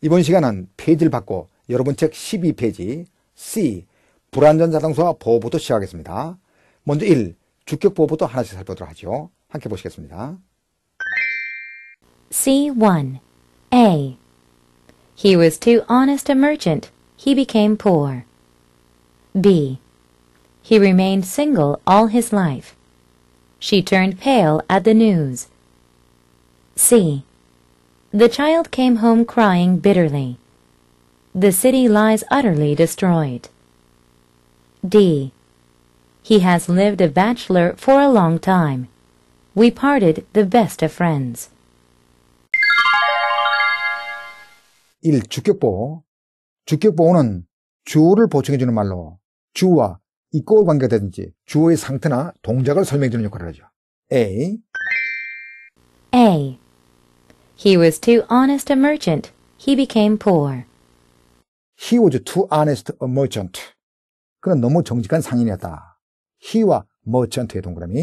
이번 시간은 페이지를 바꿔 여러분 책 12페이지 C. 불완전 자동차와 보호부터 시작하겠습니다. 먼저 1. 주격 보호부터 하나씩 살펴보도록 하죠. 함께 보시겠습니다. C1. A. He was too honest a merchant. He became poor. B. He remained single all his life. She turned pale at the news. C. The child came home crying bitterly. The city lies utterly destroyed. D. He has lived a bachelor for a long time. We parted the best of friends. 1. 주격보 주격보는 주어를 보충해주는 말로 주와 이꼴 관계라든지 주어의 상태나 동작을 설명해주는 역할을 하죠. A. A. He was too honest a merchant. He became poor. He was too honest a merchant. 그는 너무 정직한 상인이었다. He와 merchant의 동그라미.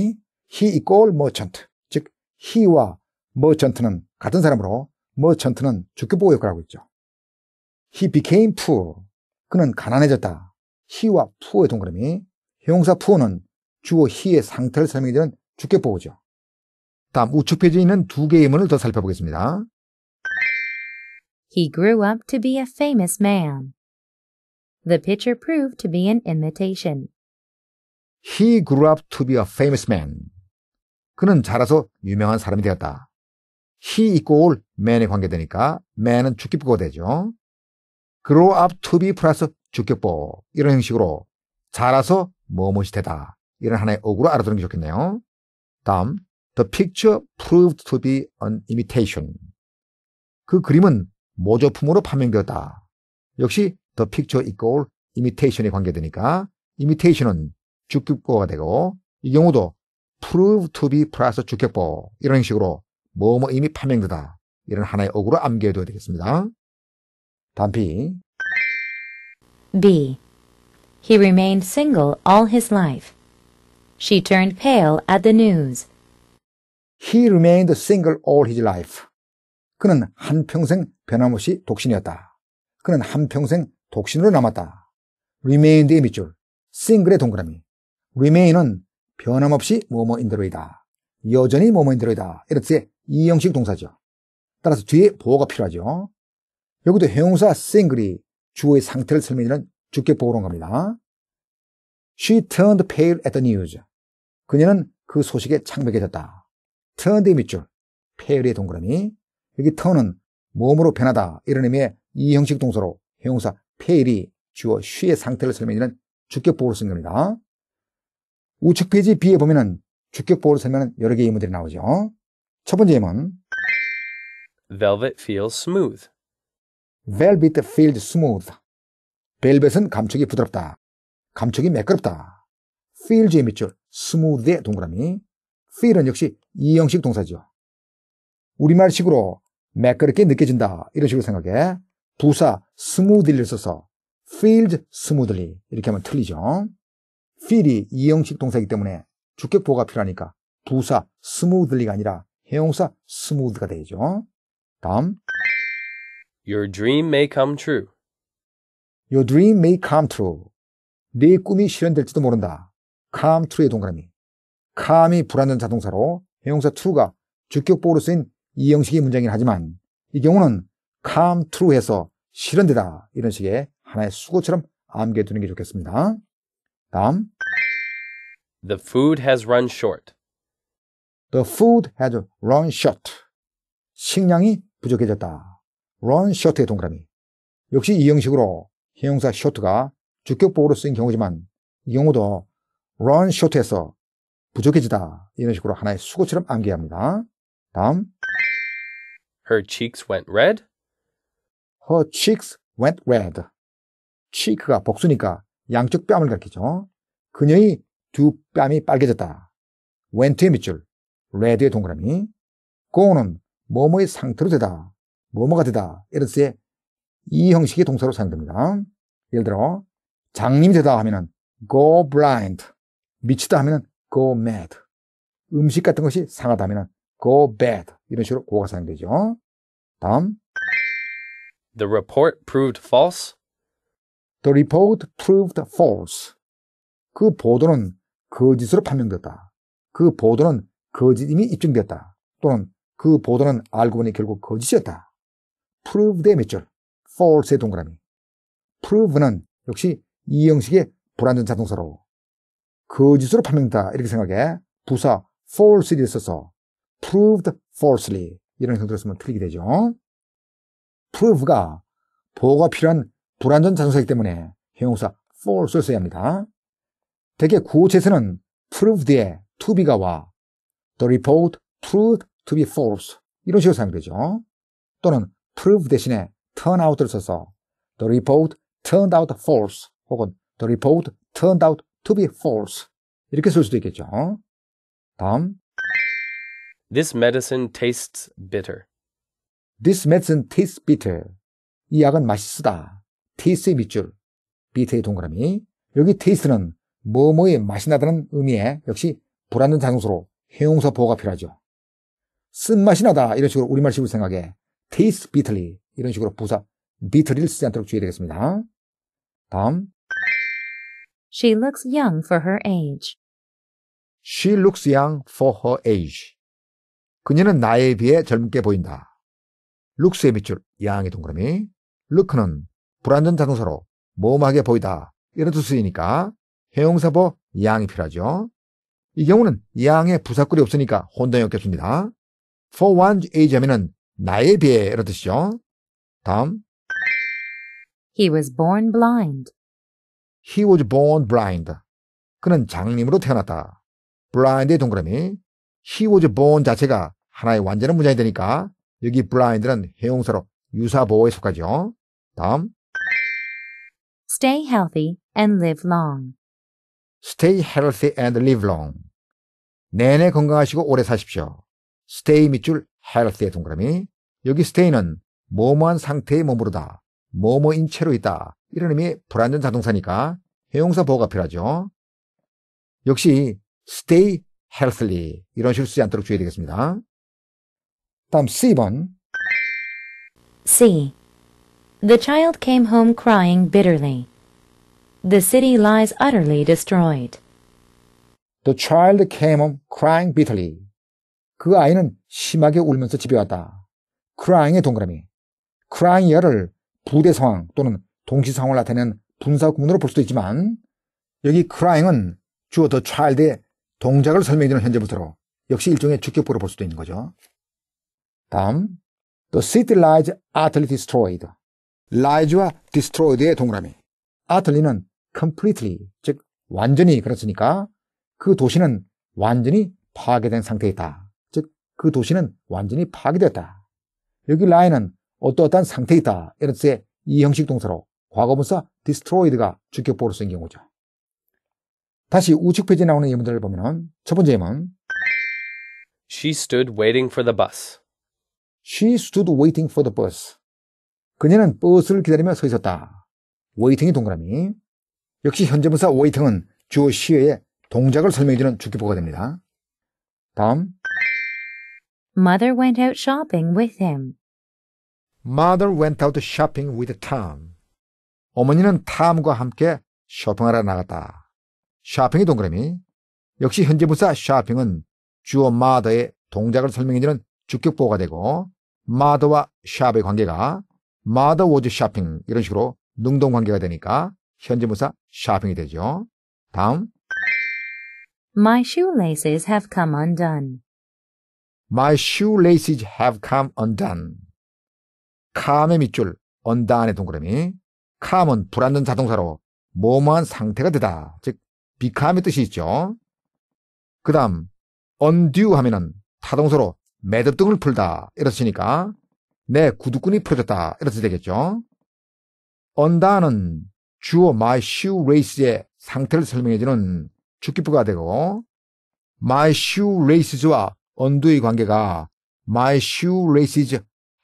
He equal merchant. 즉, he와 merchant는 같은 사람으로 merchant는 주교보호 역할을 하고 있죠. He became poor. 그는 가난해졌다. he와 poor의 동그라미. 형용사 poor는 주어 he의 상태를 설명해주는 주격보호죠. 다음 우측 페이지에 있는 두 개의 문을 더 살펴보겠습니다. He grew up to be a famous man. The picture proved to be an imitation. He grew up to be a famous man. 그는 자라서 유명한 사람이 되었다. he equal man에 관계되니까 man은 주격보가 되죠. grow up to be 플러스 주격보 이런 형식으로 자라서 뭐뭇이 되다 이런 하나의 어구로 알아두는 게 좋겠네요. 다음 The picture proved to be an imitation. 그 그림은 모조품으로 판명되었다. 역시 the picture equal imitation에 관계되니까 imitation은 주격보가 되고 이 경우도 prove to be 플러스 주격보 이런 식으로 뭐뭐 이미 판명되다 이런 하나의 어구로 암기해둬야 되겠습니다. 단피 B. He remained single all his life. She turned pale at the news. He remained single all his life. 그는 한평생 변함없이 독신이었다. 그는 한평생 독신으로 남았다. remained의 밑줄, single의 동그라미. remain은 변함없이 뭐뭐인대로이다. 여전히 뭐뭐인대로이다. 이렇듯이 이형식 동사죠. 따라서 뒤에 보호가 필요하죠. 여기도 형용사 single이 주어의 상태를 설명하는 주격보호로 갑니다. She turned pale at the news. 그녀는 그 소식에 창백해졌다. 턴대 밑줄, 폐열의 동그라미. 여기 턴은 몸으로 변하다 이런 의미의 이 형식 동사로 형용사 페일이 주어 쉬의 상태를 설명하는 주격보호를 쓴 겁니다. 우측 페이지 B에 보면은 주격보호를 설명하는 여러 개의 예문들이 나오죠. 첫 번째 예문. Velvet feels smooth. Velvet feels smooth. 벨벳은 감촉이 부드럽다. 감촉이 매끄럽다. feels의 밑줄, smooth의 동그라미. feel은 역시 이형식 동사죠. 우리말식으로 매끄럽게 느껴진다 이런 식으로 생각해 부사 스무들리를 써서 f e e l d smoothly 이렇게 하면 틀리죠. feel이 이형식 동사이기 때문에 주격보호가 필요하니까 부사 smoothly가 아니라 형용사 smooth가 되죠. 다음 Your dream may come true. Your dream may come true. 네 꿈이 실현될지도 모른다. come true의 동그라미. 카미 불완전 자동사로 형용사 2가 주격보로 호 쓰인 이 형식의 문장이긴 하지만 이 경우는 come true 해서 실현되다 이런 식의 하나의 수고처럼 암기해 두는 게 좋겠습니다. 다음 The food has run short. The food has run short. 식량이 부족해졌다. run short의 동그라미. 역시 이 형식으로 형용사 short가 주격보호로 쓰인 경우지만 이 경우도 run short에서 부족해지다 이런 식으로 하나의 수고처럼 암기합니다. 다음 Her cheeks went red. Her cheeks went red. cheek가 복수니까 양쪽 뺨을 가리키죠. 그녀의 두 뺨이 빨개졌다. went의 밑줄, red의 동그라미. go는 뭐뭐의 상태로 되다, 뭐뭐가 되다 이런 뜻의 이 형식의 동사로 사용됩니다. 예를 들어 장님이 되다 하면 go blind, 미치다 하면 go mad. 음식 같은 것이 상하다면 go bad 이런 식으로 고가 사용되죠. 다음 The report proved false. The report proved false. 그 보도는 거짓으로 그 판명됐다. 그 보도는 거짓임이 그 입증되었다 또는 그 보도는 알고 보니 결국 거짓이었다. 그 proved의 몇 줄, false의 동그라미. prove는 역시 이 형식의 불완전 자동사로 거짓으로 판명됐다 이렇게 생각해 부사 falsely를 써서 proved falsely 이런 형태로 쓰면 틀리게 되죠. prove가 보호가 필요한 불완전 자동사이기 때문에 형용사 false를 써야 합니다. 대개 구호체에서는 proved에 to be가 와 the report proved to be false 이런 식으로 사용되죠. 또는 prove 대신에 turn out를 써서 the report turned out false 혹은 the report turned out to be false. 이렇게 쓸 수도 있겠죠. 다음. This medicine tastes bitter. This medicine tastes bitter. 이 약은 맛있다. taste의 밑줄. bitter의 동그라미. 여기 taste는 뭐뭐의 맛이 나다는 의미에 역시 불안전 자동수로 형용사 보호가 필요하죠. 쓴맛이 나다. 이런 식으로 우리말 식을 생각해 taste bitterly. 이런 식으로 부사 bitterly를 쓰지 않도록 주의되겠습니다. 다음. She looks young for her age. She looks young for her age. 그녀는 나에 비해 젊게 보인다. looks의 밑줄, 양의 동그라미. look는 불완전 자동사로 모호하게 보이다. 이런 뜻이니까 형용사보 양이 필요하죠. 이 경우는 양의 부사꿀이 없으니까 혼동이 없겠습니다. for one's age 하면은 나에 비해 이런 뜻이죠. 다음 He was born blind. He was born blind. 그는 장님으로 태어났다. blind의 동그라미. He was born 자체가 하나의 완전한 문장이 되니까 여기 blind는 해용사로 유사보호에 속하죠. 다음. Stay healthy and live long. Stay healthy and live long. 내내 건강하시고 오래 사십시오. Stay 밑줄 healthy의 동그라미. 여기 stay는 몸한 상태의 몸으로다. 뭐뭐인 채로 있다. 이런 의미의 불완전 자동사니까 형용사 보호가 필요하죠. 역시 stay healthily 이런 식으로 쓰지 않도록 주의해야 되겠습니다. 다음 C번 C. The child came home crying bitterly. The city lies utterly destroyed. The child came home crying bitterly. 그 아이는 심하게 울면서 집에 왔다. crying의 동그라미. c r y i n g 열을 부대 상황 또는 동시 상황을 나타내는 분사 구문으로 볼 수도 있지만 여기 crying은 주어 the child의 동작을 설명해주는 현재 부터로 역시 일종의 주격부로 볼 수도 있는 거죠. 다음 The city lies utterly destroyed. lies와 destroyed의 동그라미. utterly는 completely 즉 완전히 그렇으니까 그 도시는 완전히 파괴된 상태에 있다. 즉 그 도시는 완전히 파괴됐다 여기 lies는 어떠어떠한 상태이다. 이런 뜻의 이 형식 동사로 과거분사 destroyed가 주격보로 쓰인 경우죠. 다시 우측 페이지에 나오는 예문들을 보면 첫 번째 예문 She stood waiting for the bus. She stood waiting for the bus. 그녀는 버스를 기다리며 서 있었다. waiting이 동그라미. 역시 현재분사 waiting은 주어 시어의 동작을 설명해주는 주격보가 됩니다. 다음 Mother went out shopping with him. Mother went out shopping with Tom. 어머니는 탐과 함께 쇼핑하러 나갔다. 쇼핑의 동그라미. 역시 현재 부사 쇼핑은 주어 mother의 동작을 설명해주는 주격보호가 되고 mother와 shop의 관계가 mother was shopping 이런 식으로 능동 관계가 되니까 현재 부사 쇼핑이 되죠. 다음 My shoelaces have come undone. My shoelaces have come undone. 캄의 밑줄, 언다안의 동그라미. 캄은 불안전 자동사로 모모한 상태가 되다. 즉, 비캄의 카 뜻이 있죠. 그 다음, u n d u 하면은 타동사로 매듭 등을 풀다. 이렇으니까 내 구두끈이 풀어졌다. 이렇게 되겠죠. 언다은 주어 my shoe race의 상태를 설명해주는 주기부가 되고 my shoe races와 undo의 관계가 my shoe races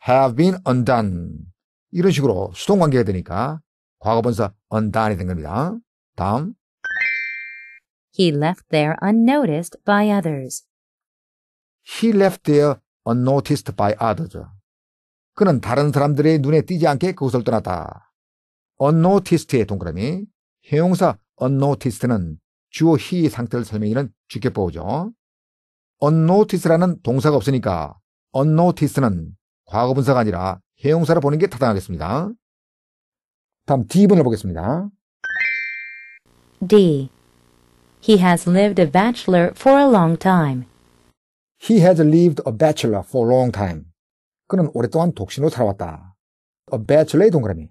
have been undone. 이런 식으로 수동 관계가 되니까 과거분사 undone이 된 겁니다. 다음. He left there unnoticed by others. He left there unnoticed by others. 그는 다른 사람들의 눈에 띄지 않게 그곳을 떠났다. unnoticed의 동그라미, 형용사 unnoticed는 주어 he 상태를 설명하는 주격보호죠. unnoticed라는 동사가 없으니까 unnoticed는 과거 분사가 아니라 형용사를 보는 게 타당하겠습니다. 다음 D번을 보겠습니다. D. He has lived a bachelor for a long time. He has lived a bachelor for a long time. 그는 오랫동안 독신으로 살아왔다. a bachelor의 동그라미.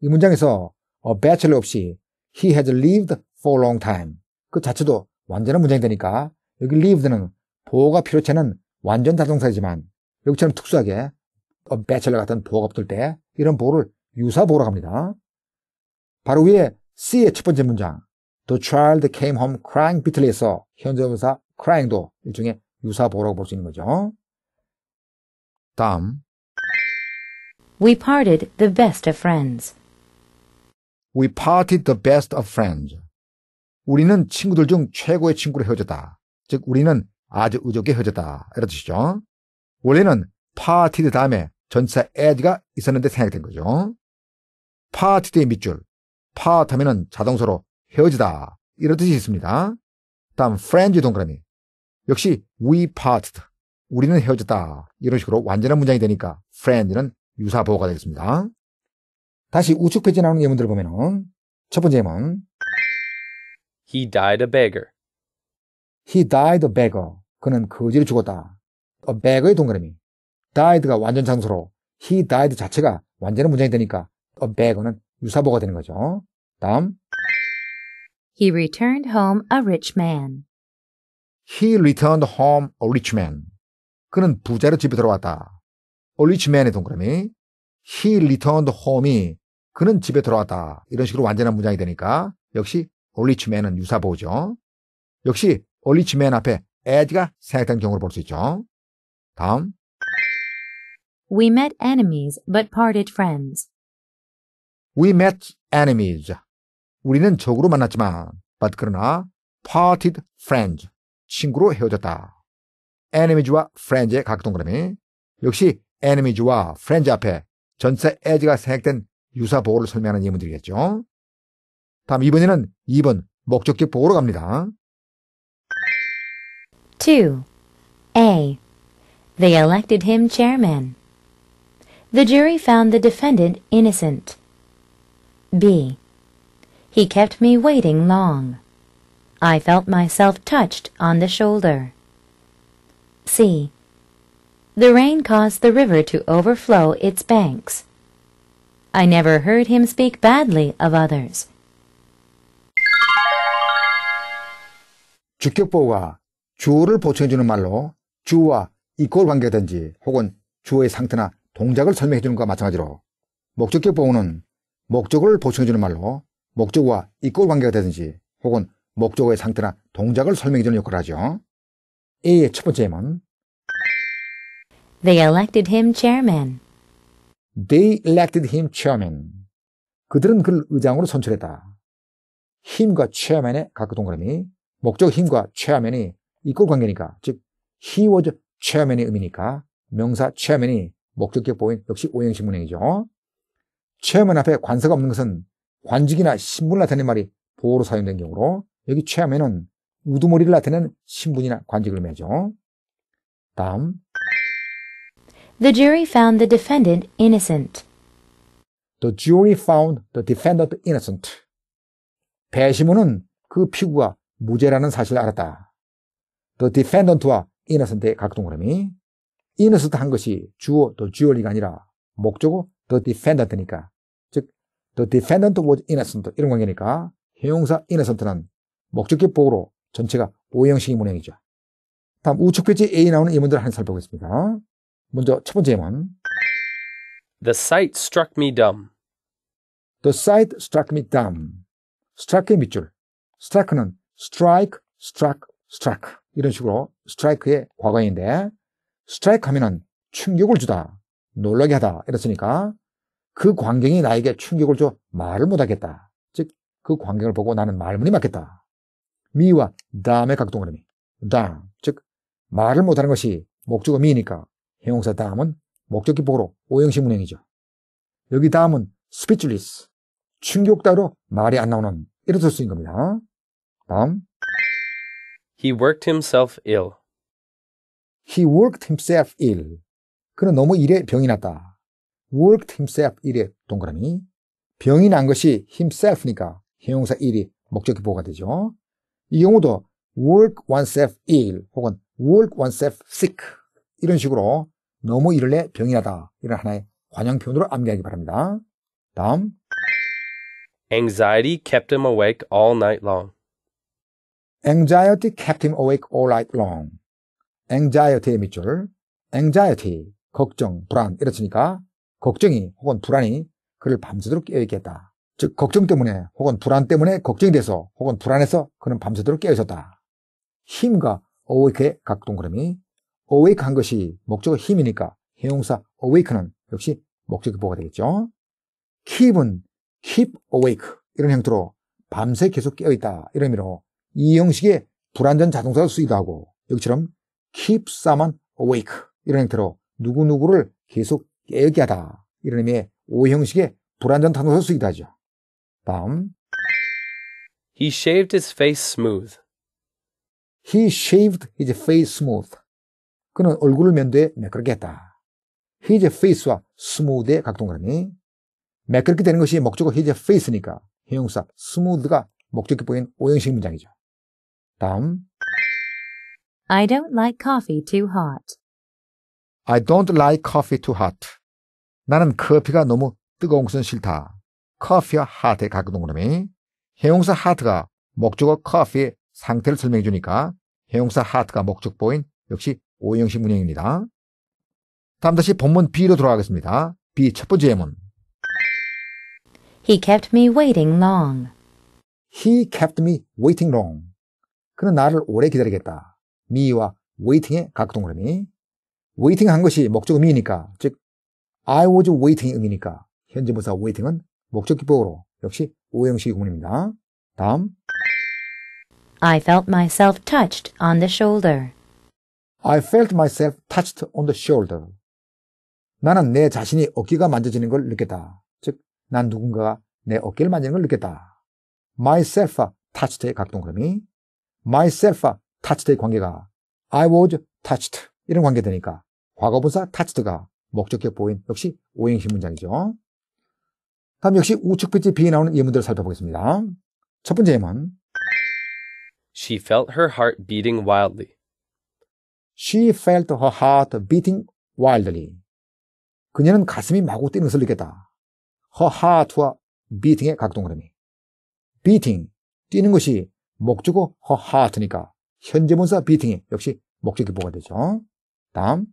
이 문장에서 a bachelor 없이 he has lived for a long time. 그 자체도 완전한 문장이 되니까 여기 lived는 보호가 필요치 않은 완전 자동사이지만 여기처럼 특수하게 어, 배첼러 같은 보호가 붙을 때 이런 보를 유사보호라고 합니다. 바로 위에 C의 첫 번째 문장 The child came home crying bitterly에서 현재분사 crying도 일종의 유사보호라고 볼 수 있는 거죠. 다음 We parted the best of friends. We parted the best of friends. 우리는 친구들 중 최고의 친구로 헤어졌다. 즉 우리는 아주 의적게 헤어졌다. 이런 뜻이죠. 원래는 parted 다음에 전치사 as가 있었는데 생략된 거죠. part 뒤에 밑줄. part 하면은 자동서로 헤어지다. 이런 뜻이 있습니다. 다음 friend 동그라미. 역시 we parted. 우리는 헤어졌다. 이런 식으로 완전한 문장이 되니까 friend는 유사보호가 되겠습니다. 다시 우측 페이지 나오는 예문들을 보면은 첫 번째 예문 He died a beggar. He died a beggar. 그는 거지를 죽었다. a beggar의 동그라미. died가 완전 장소로 he died 자체가 완전한 문장이 되니까 a beggar는 유사보가 되는 거죠. 다음 He returned home a rich man. He returned home a rich man. 그는 부자로 집에 돌아왔다. a rich man의 동그라미 he returned home이 그는 집에 돌아왔다. 이런 식으로 완전한 문장이 되니까 역시 a rich man은 유사보죠. 역시 a rich man 앞에 as가 생략된 경우를 볼 수 있죠. 다음 We met enemies but parted friends. We met enemies. 우리는 적으로 만났지만, but 그러나 parted friends. 친구로 헤어졌다. enemies와 friends의 각 동그라미. 역시 enemies와 friends 앞에 전체 as가 생략된 유사 보호를 설명하는 예문들이겠죠. 다음 2번에는 2번 목적격 보호로 갑니다. 2. A. They elected him chairman. The jury found the defendant innocent. B. He kept me waiting long. I felt myself touched on the shoulder. C. The rain caused the river to overflow its banks. I never heard him speak badly of others. 주격보호가 주어를 보충해주는 말로 주와 이꼴 관계든지 혹은 주어의 상태나 동작을 설명해 주는 것과 마찬가지로 목적격 보호는 목적을 보충해 주는 말로 목적과 이꼴 관계가 되든지 혹은 목적의 상태나 동작을 설명해 주는 역할을 하죠. A의 첫 번째 힘은 They elected him chairman. They elected him chairman. 그들은 그를 의장으로 선출했다. 힘과 chairman의 각각 동그라미, 목적 힘과 chairman이 이꼴 관계니까, 즉 he was chairman의 의미니까 명사 chairman이 목적격 보인 역시 오형신 문행이죠. 최하면 앞에 관서가 없는 것은 관직이나 신분을 나타낸 말이 보호로 사용된 경우로 여기 최하면은 우두머리를 나타낸 신분이나 관직을 매죠. 다음 The jury found the defendant innocent. The jury found the defendant innocent. 배심원은 그 피구가 무죄라는 사실을 알았다. The defendant와 innocent의 각동그라미 이너스트 한 것이 주어 또 주어리가 아니라 목적어 the defendant니까. 즉, the defendant was innocent 이런 관계니까 형용사 innocent는 목적격보로 전체가 오형식의 문형이죠. 다음 우측 페이지 A 나오는 예문들을 한 살펴보겠습니다. 먼저 첫 번째 예문. The sight struck me dumb. The sight struck me dumb. struck의 밑줄. struck는 strike, struck, struck. 이런 식으로 strike의 과거인데 스트라이크하면은 충격을 주다, 놀라게 하다 이랬으니까 그 광경이 나에게 충격을 줘 말을 못하겠다. 즉 그 광경을 보고 나는 말문이 막겠다. 미와 다음의 각동그림이 다음. 즉 말을 못하는 것이 목적어 미니까 형용사 다음은 목적 기법으로 오형식 문형이죠. 여기 다음은 스피치리스, 충격 따로 말이 안 나오는 이런 뜻인 겁니다. 다음 He worked himself ill. He worked himself ill. 그는 너무 일에 병이 났다. worked himself 일에 동그라미. 병이 난 것이 himself니까 형용사 일이 목적이 보호가 되죠. 이 경우도 work oneself ill 혹은 work oneself sick 이런 식으로 너무 일을 내 병이 나다 이런 하나의 관용 표현으로 암기하기 바랍니다. 다음 Anxiety kept him awake all night long. Anxiety kept him awake all night long. anxiety의 밑줄, anxiety, 걱정, 불안 이렇으니까 걱정이 혹은 불안이 그를 밤새도록 깨어있겠다. 즉 걱정 때문에 혹은 불안 때문에 걱정이 돼서 혹은 불안해서 그는 밤새도록 깨어있었다. 힘과 awake의 각동그림이 awake 한 것이 목적의 힘이니까 형용사 awake는 역시 목적의 보가 되겠죠. keep은 keep awake 이런 형태로 밤새 계속 깨어있다 이런 의미로 이 형식의 불완전 자동사로 쓰기도 하고 여기처럼 keep someone awake 이런 형태로 누구누구를 계속 깨게 하다 이런 의미의 오 형식의 불완전 단어로 쓰기도 하죠. 다음 He shaved his face smooth. He shaved his face smooth. 그는 얼굴을 면도에 매끄럽게 했다. His face와 smooth의 각동그라미 매끄럽게 되는 것이 목적어 his face니까 형용사 smooth가 목적격 보인 오형식 문장이죠. 다음 I don't like coffee too hot. I don't like coffee too hot. 나는 커피가 너무 뜨거운 것은 싫다. 커피와 hot의 각 동그라미. 형용사 hot가 목적어 커피의 상태를 설명해 주니까 형용사 hot가 목적보인 역시 오형식 문형입니다. 다음 다시 본문 B로 돌아가겠습니다. B 첫 번째 예문. He kept me waiting long. He kept me waiting long. 그는 나를 오래 기다리겠다. me와 waiting의 각 동그라미. waiting 한 것이 목적 의미니까, 즉, I was waiting 의미니까, 현재 부사 waiting은 목적 기법으로 역시 오형식의 구문입니다. 다음. I felt myself touched on the shoulder. I felt myself touched on the shoulder. 나는 내 자신이 어깨가 만져지는 걸 느꼈다. 즉, 난 누군가가 내 어깨를 만지는 걸 느꼈다. myself touched의 각동그라미. myself touched의 관계가 I was touched 이런 관계 되니까 과거분사 touched가 목적격 보인 역시 오행시 문장이죠. 다음 역시 우측 페이지 B에 나오는 예문들을 살펴보겠습니다. 첫 번째 예문 She felt her heart beating wildly. She felt her heart beating wildly. 그녀는 가슴이 마구 뛰는 것을 느꼈다. Her heart와 beating의 각동그라미. beating, 뛰는 것이 목적어 her heart니까 현재 분사 비팅이 역시 목적이 보가 되죠. 다음.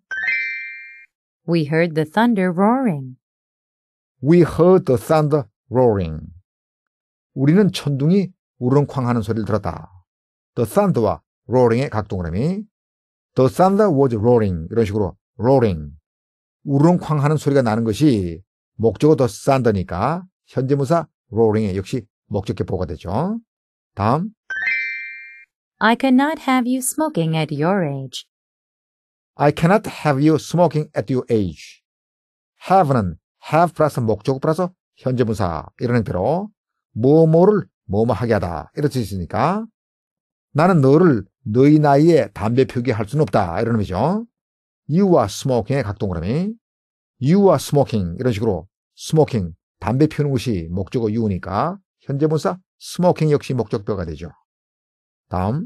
We heard the thunder roaring. We heard the thunder roaring. 우리는 천둥이 우렁쾅 하는 소리를 들었다. The thunder와 roaring의 각 동그라미. The thunder was roaring. 이런 식으로 roaring. 우렁쾅 하는 소리가 나는 것이 목적어 the thunder니까 현재 무사 roaring에 역시 목적격보가 되죠. 다음. I cannot have you smoking at your age. I cannot have you smoking at your age. have는 have 플러스 목적 플러스 현재 분사 이런 형태로 뭐뭐를 뭐 뭐하게 하다 이럴 수이으니까 나는 너를 너희 나이에 담배 피우게 할 수는 없다 이런 의미죠. You are smoking의 각동그라미 You are smoking 이런 식으로 smoking 담배 피우는 것이 목적어 you니까 현재 분사 smoking 역시 목적어가 되죠. 다음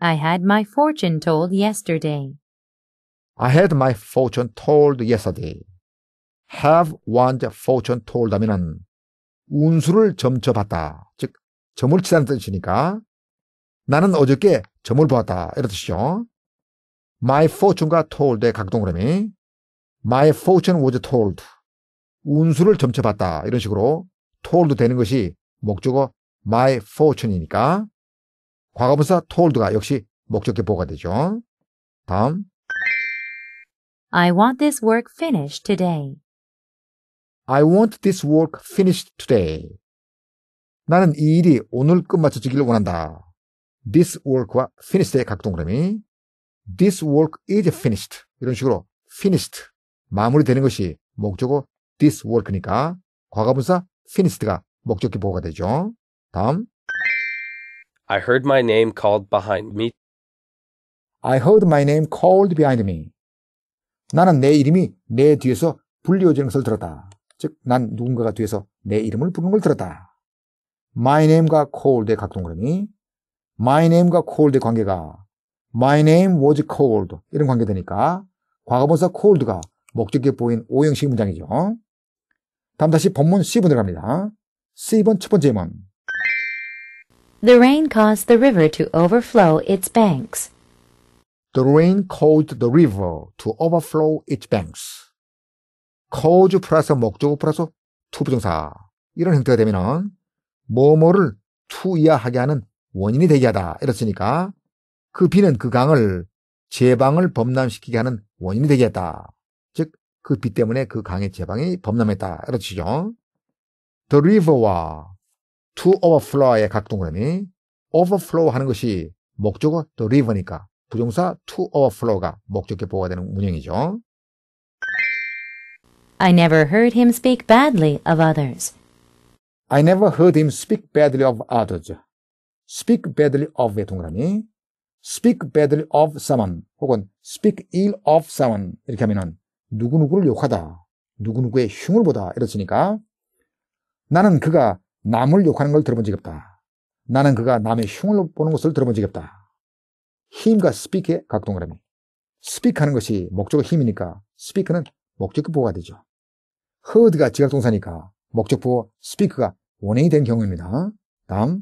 I had my fortune told yesterday. I had my fortune told yesterday. have one's fortune told 하면은 운수를 점쳐봤다. 즉, 점을 치다는 뜻이니까 나는 어저께 점을 보았다. 이런 뜻이죠. My fortune과 told의 각동그램이 My fortune was told. 운수를 점쳐봤다. 이런 식으로 told 되는 것이 목적어 my fortune이니까 과거분사 told가 역시 목적격보가 되죠. 다음 I want this work finished today. I want this work finished today. 나는 이 일이 오늘 끝마쳐지기를 원한다. This work와 finished의 각동그램이 This work is finished. 이런 식으로 finished. 마무리되는 것이 목적어 this work니까 과거분사 finished가 목적기 보호가 되죠. 다음 I heard my name called behind me. I heard my name called behind me. 나는 내 이름이 내 뒤에서 불리워지는 것을 들었다. 즉, 난 누군가가 뒤에서 내 이름을 부르는 걸 들었다. My name과 called의 각동그림이 My name과 called의 관계가 My name was called 이런 관계되니까 과거분사 called가 목적에 보인 오형식 문장이죠. 다음 다시 본문 C분 들어갑니다. C번 첫 번째 문 The rain caused the river to overflow its banks. The rain caused the river to overflow its banks. cause 플러스 목적어 플러스 to 부정사 이런 형태가 되면은 뭐뭐를 to 이하하게 하는 원인이 되게 하다 이렇으니까 그 비는 그 강을 제방을 범람시키게 하는 원인이 되게 했다. 즉 그 비 때문에 그 강의 제방이 범람했다 이렇죠. The river와 to overflow의 각 동그라미 overflow 하는 것이 목적어 또 river니까 부정사 to overflow가 목적에 보호가 되는 문형이죠. I never heard him speak badly of others. I never heard him speak badly of others. speak badly of의 동그라미 speak badly of someone 혹은 speak ill of someone 이렇게 하면은 누구누구를 욕하다 누구누구의 흉을 보다 이렇으니까 나는 그가 남을 욕하는 걸 들어본 적이 없다. 나는 그가 남의 흉을 보는 것을 들어본 적이 없다. 힘과 스피크의 각동을 합니다. 스피크하는 것이 목적의 힘이니까 스피크는 목적 부호가 되죠. 허드가 지각동사니까 목적 부호 스피크가 원인이된 경우입니다. 다음,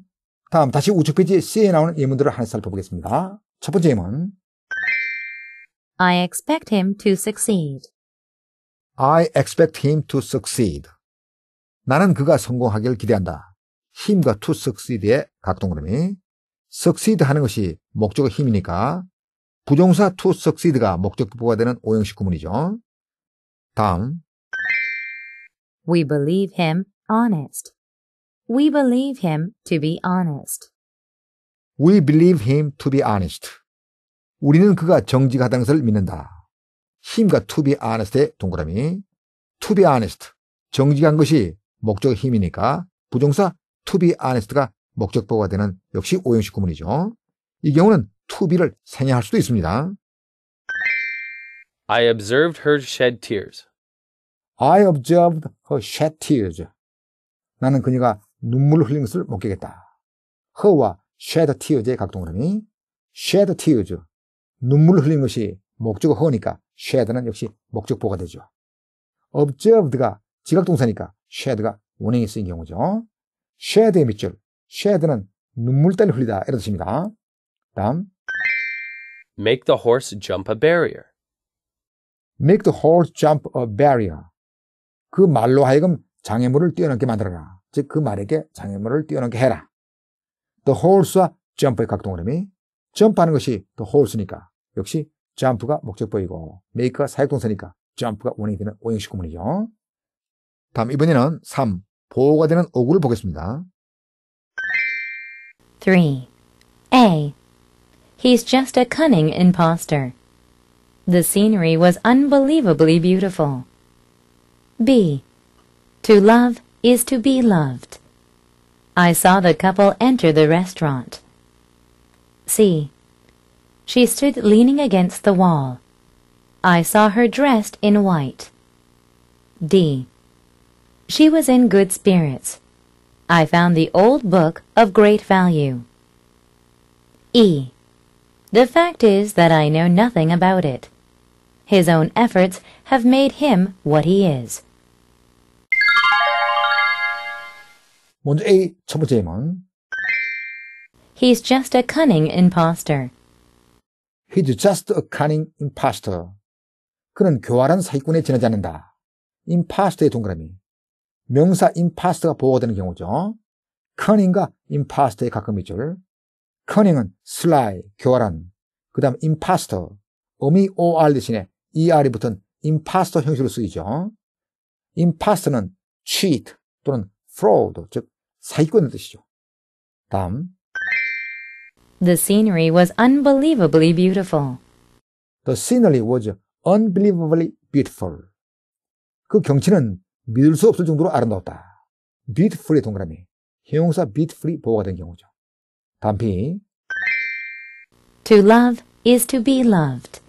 다음 다시 우측 페이지 C에 나오는 예문들을 하나씩 살펴보겠습니다. 첫 번째 예문. I expect him to succeed. I expect him to succeed. 나는 그가 성공하길 기대한다. 힘과 to succeed의 각동그림이 succeed 하는 것이 목적의 힘이니까 부정사 to succeed가 목적부가 되는 오형식 구문이죠. 다음 We believe him honest. We believe him to be honest. We believe him to be honest. 우리는 그가 정직하다는 것을 믿는다. 힘과 to be honest의 동그라미. to be honest. 정직한 것이 목적 힘이니까 부정사 to be honest가 목적보가 호 되는 역시 오형식 구문이죠. 이 경우는 to be를 생략할 수도 있습니다. I observed her shed tears. I observed her shed tears. 나는 그녀가 눈물을 흘린 것을 목격했다. her와 shed tears의 각동 흐름이 shed tears. 눈물을 흘린 것이 목적어 허니까 shed는 역시 목적보가 호 되죠. observed가 지각동사니까 shed가 원행이 쓰인 경우죠. shed의 밑줄. shed는 눈물때 흘리다 이런 뜻입니다. 다음 make the horse jump a barrier. make the horse jump a barrier. 그 말로 하여금 장애물을 뛰어넘게 만들어라. 즉 그 말에게 장애물을 뛰어넘게 해라. the horse와 jump의 각동 어음이 점프하는 것이 the horse니까 역시 점프가 목적보이고 make가 사역동사니까 점프가 원행이 되는 오행식 구문이죠. 다음 이번에는 3. 보호가 되는 어구를 보겠습니다. 3. A. He's just a cunning impostor. The scenery was unbelievably beautiful. B. To love is to be loved. I saw the couple enter the restaurant. C. She stood leaning against the wall. I saw her dressed in white. D. She was in good spirits. I found the old book of great value. E. The fact is that I know nothing about it. His own efforts have made him what he is. 먼저 A 첫 번째 예문. He's just a cunning imposter. He's just a cunning imposter. 그는 교활한 사기꾼에 지나지 않는다. 동그라미. 명사 impost가 보호가 되는 경우죠. cunning과 impost에 가끔이 줄. cunning은 sly, 교활한. 그 다음 imposter, 음이 or 대신에 er이 붙은 imposter 형식으로 쓰이죠. imposter는 cheat 또는 fraud, 즉 사기꾼의 뜻이죠. 다음 The scenery was unbelievably beautiful. The scenery was unbelievably beautiful. 그 경치는 믿을 수 없을 정도로 아름다웠다. beat free 동그라미. 형용사 beat free 보호가 된 경우죠. 단피. To love is to be loved.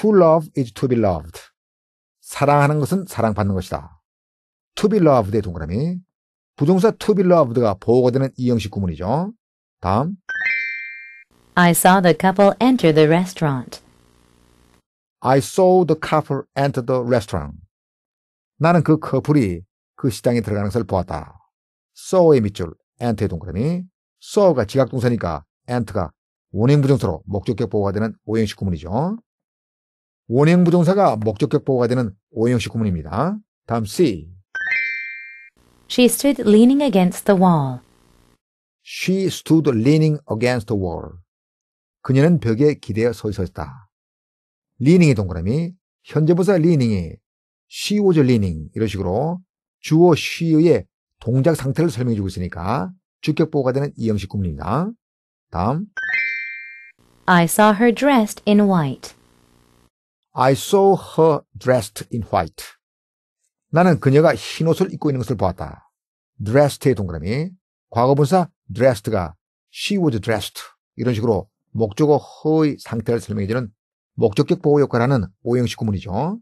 To love is to be loved. 사랑하는 것은 사랑받는 것이다. To be loved의 동그라미. 부동사 to be loved가 보호가 되는 이형식 구문이죠. 다음. I saw the couple enter the restaurant. I saw the couple enter the restaurant. 나는 그 커플이 그 시장에 들어가는 것을 보았다. 소어의 밑줄, 엔트의 동그라미, 소어가 지각동사니까 엔트가 원행부정사로 목적격 보호가 되는 오형식 구문이죠. 원행부정사가 목적격 보호가 되는 오형식 구문입니다. 다음 C. She stood leaning against the wall. She stood leaning against the wall. 그녀는 벽에 기대어 서 있었다. leaning의 동그라미, 현재보사 leaning이 시오절리닝 이런 식으로 주어 시의 동작 상태를 설명해주고 있으니까 주격보호가 되는 이 형식 구문입니다. 다음 I saw her dressed in white. I saw her dressed in white. 나는 그녀가 흰 옷을 입고 있는 것을 보았다. dressed의 동그라미 과거분사 dressed가 she was dressed 이런 식으로 목적어 허의 상태를 설명해주는 목적격 보호 역할하는 오형식 구문이죠.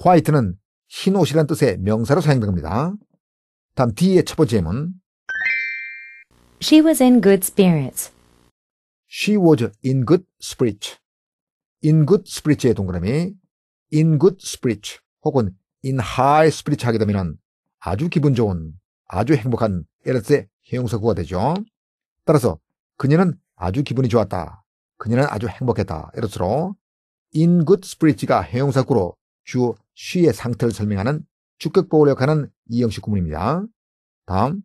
화이트는 흰 옷이란 뜻의 명사로 사용됩니다. 다음 D의 첫 번째 예문 She was in good spirits. She was in good spirits. in good spirits의 동그라미 in good spirits 혹은 in high spirits 하게 되면 아주 기분 좋은, 아주 행복한 에르스의 형용사구가 되죠. 따라서 그녀는 아주 기분이 좋았다. 그녀는 아주 행복했다. 에르스로 in good spirits가 형용사구로 주요 쉬의 상태를 설명하는 주격법을 역하는 이영식 구문입니다. 다음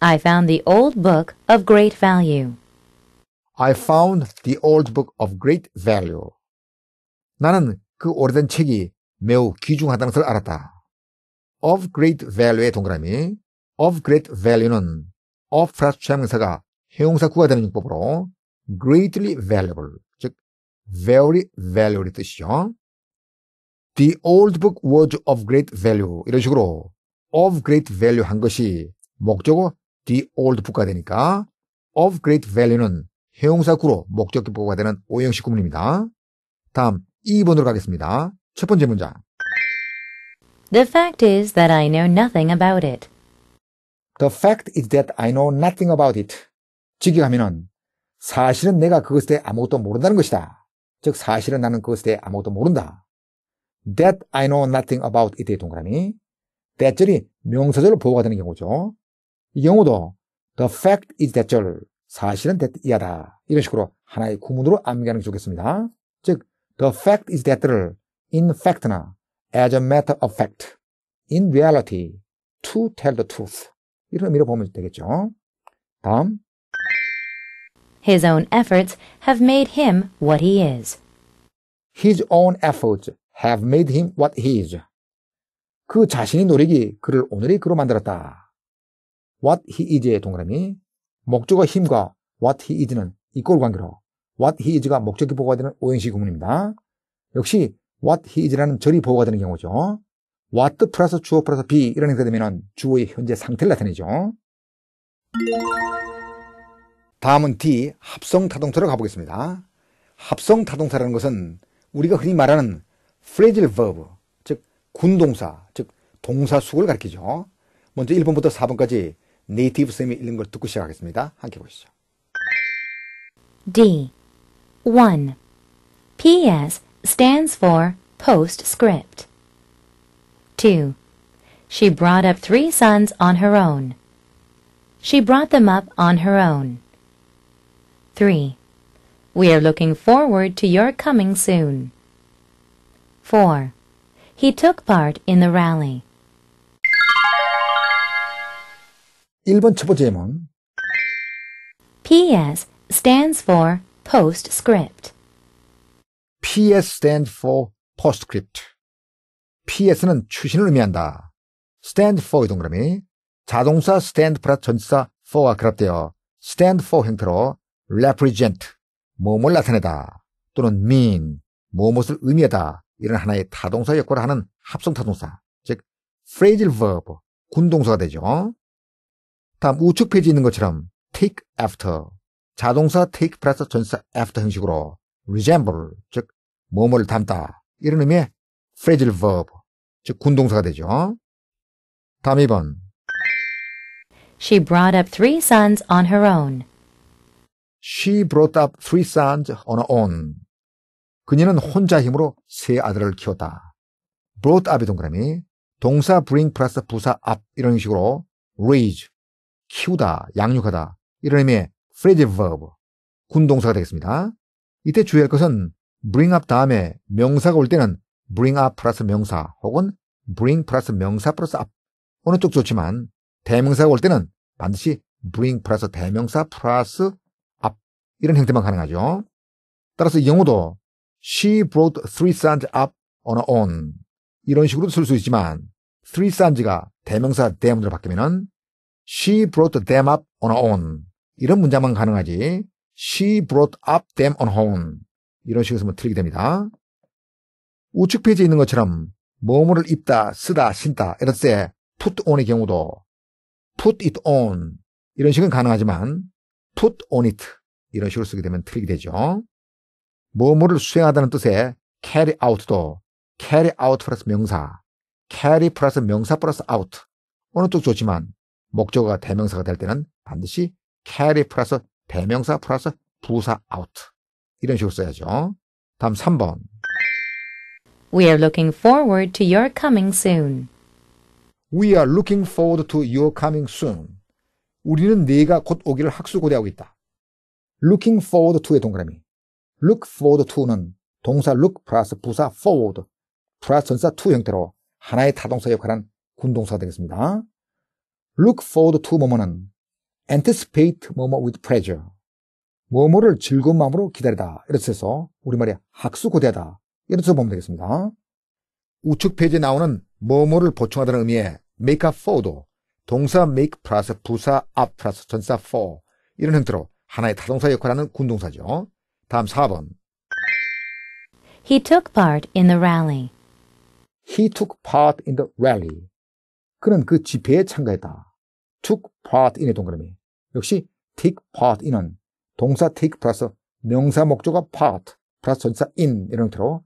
I found the old book of great value. I found the old book of great value. 나는 그 오래된 책이 매우 귀중하다는 것을 알았다. of great value의 동그라미 of great value는 of 플러스 최명사가 형용사 구가 되는 용법으로 greatly valuable 즉 very valuable의 뜻이죠. The old book was of great value. 이런 식으로 of great value 한 것이 목적어 the old book가 되니까 of great value는 형용사 구로 목적격 보고가 되는 오형식 구문입니다. 다음 2번으로 가겠습니다. 첫 번째 문장. The fact is that I know nothing about it. The fact is that I know nothing about it. 직역하면은 사실은 내가 그것에 대해 아무것도 모른다는 것이다. 즉 사실은 나는 그것에 대해 아무것도 모른다. That I know nothing about 이 뒤에 동그라미. that절이 명사절로 보호가 되는 경우죠. 이 경우도 the fact is that절 사실은 that 이하다 이런 식으로 하나의 구문으로 암기하는 게 좋겠습니다. 즉 the fact is that를 in fact나 as a matter of fact, in reality, to tell the truth 이런 의미로 보면 되겠죠. 다음 His own efforts have made him what he is. His own efforts have made him what he is. 그 자신의 노력이 그를 오늘의 그로 만들었다. what he is의 동그라미 목적어 힘과 what he is는 이 꼴 관계로 what he is가 목적이 보고가 되는 오행시 구문입니다. 역시 what he is라는 절이 보고가 되는 경우죠. what 플러스 주어 플러스 be 이런 형태가 되면 주어의 현재 상태를 나타내죠. 다음은 D 합성 타동사로 가보겠습니다. 합성 타동사라는 것은 우리가 흔히 말하는 프레질 verb, 즉 군동사, 즉 동사숙을 가리키죠. 먼저 1번부터 4번까지 네이티브 쌤이 읽는 걸 듣고 시작하겠습니다. 함께 보시죠. D. 1. PS stands for postscript. 2. She brought up three sons on her own. She brought them up on her own. 3. We are looking forward to your coming soon. 4. He took part in the rally. 1번 초보 제문 PS stands for postscript. PS stands for postscript. PS는 추신을 의미한다. stand for의 동그라미, 자동사 stand 플러스 전치사 for가 결합되어 stand for 형태로 represent, 몸을 나타내다 또는 mean, 무엇을 의미하다 이런 하나의 타동사 역할을 하는 합성타동사, 즉 phrasal verb, 군동사가 되죠. 다음 우측 페이지 있는 것처럼 take after, 자동사 take 플러스 전사 after 형식으로 resemble, 즉 뭐뭐를 닮다 이런 의미의 phrasal verb, 즉 군동사가 되죠. 다음 2번 She brought up three sons on her own. She brought up three sons on her own. 그녀는 혼자 힘으로 세 아들을 키웠다. brought up이 동그라미 동사 bring 플러스 부사 up 이런 식으로 raise 키우다 양육하다 이런 의미의 phrasal verb 군동사가 되겠습니다. 이때 주의할 것은 bring up 다음에 명사가 올 때는 bring up 플러스 명사 혹은 bring 플러스 명사 플러스 up 어느 쪽 좋지만 대명사가 올 때는 반드시 bring 플러스 대명사 플러스 up 이런 형태만 가능하죠. 따라서 영어도 She brought three sons up on her own. 이런 식으로도 쓸 수 있지만 three sons가 대명사 them으로 바뀌면은 she brought them up on her own. 이런 문장만 가능하지. she brought up them on her own. 이런 식으로 쓰면 틀리게 됩니다. 우측 페이지에 있는 것처럼 뭐뭐를 입다, 쓰다, 신다 이럴 때 put on의 경우도 put it on 이런 식은 가능하지만 put on it 이런 식으로 쓰게 되면 틀리게 되죠. 뭐뭐를 수행하다는 뜻의 carry out도 carry out 플러스 명사, carry 플러스 명사 플러스 out. 어느 쪽 좋지만 목적어가 대명사가 될 때는 반드시 carry 플러스 대명사 플러스 부사 out. 이런 식으로 써야죠. 다음 3번. We are looking forward to your coming soon. We are looking forward to your coming soon. 우리는 네가 곧 오기를 학수고대하고 있다. looking forward to의 동그라미. look forward to는 동사 look 플러스 부사 forward 플러스 전사 to 형태로 하나의 타동사 역할한 군동사가 되겠습니다. look forward to 뭐뭐는 anticipate 뭐뭐 with pleasure 뭐뭐를 즐거운 마음으로 기다리다 이렇게 해서 우리말에 학수고대하다 이런 뜻으로 보면 되겠습니다. 우측 페이지에 나오는 뭐뭐를 보충하다는 의미의 make up for도 동사 make 플러스 부사 up 플러스 전사 for 이런 형태로 하나의 타동사 역할하는 군동사죠. 다음 4번. He took part in the rally. He took part in the rally. 그는 그 집회에 참가했다. took part in의 동그라미. 역시 take part in은 동사 take plus 명사 목적어 part 플러스 전사 in 이런 형태로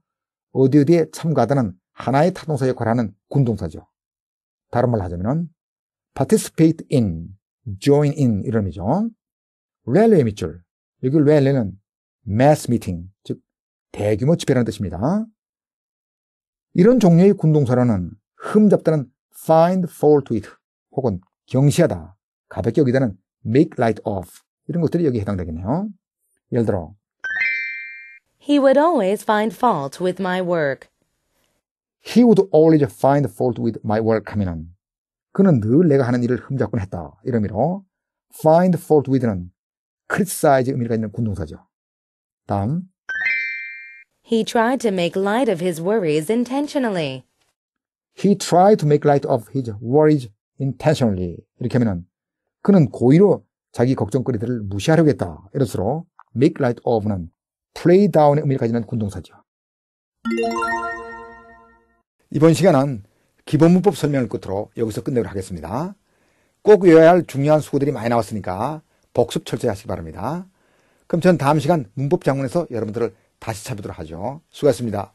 어디 어디에 참가하다는 하나의 타동사 역할하는 군동사죠. 다른 말로 하자면 participate in, join in 이런 의미죠. rally의 밑줄. 여기 rally는 mass meeting, 즉 대규모 집회라는 뜻입니다. 이런 종류의 군동사로는 흠잡다는 find fault with 혹은 경시하다, 가볍게 여기다는 make light of 이런 것들이 여기에 해당되겠네요. 예를 들어 He would always find fault with my work. He would always find fault with my work 하면은 그는 늘 내가 하는 일을 흠잡곤 했다. 이런 의로 find fault with는 criticize 의미가 있는 군동사죠. 다음 He tried to make light of his worries intentionally. He tried to make light of his worries intentionally. 이렇게 하면은 그는 고의로 자기 걱정거리들을 무시하려겠다. 이럴수록 make light of는 play down의 의미를 가지는 군동사죠. 이번 시간은 기본문법 설명을 끝으로 여기서 끝내도록 하겠습니다. 꼭 외워야 할 중요한 수고들이 많이 나왔으니까 복습 철저히 하시기 바랍니다. 그럼 전 다음 시간 문법 장문에서 여러분들을 다시 찾아보도록 하죠. 수고하셨습니다.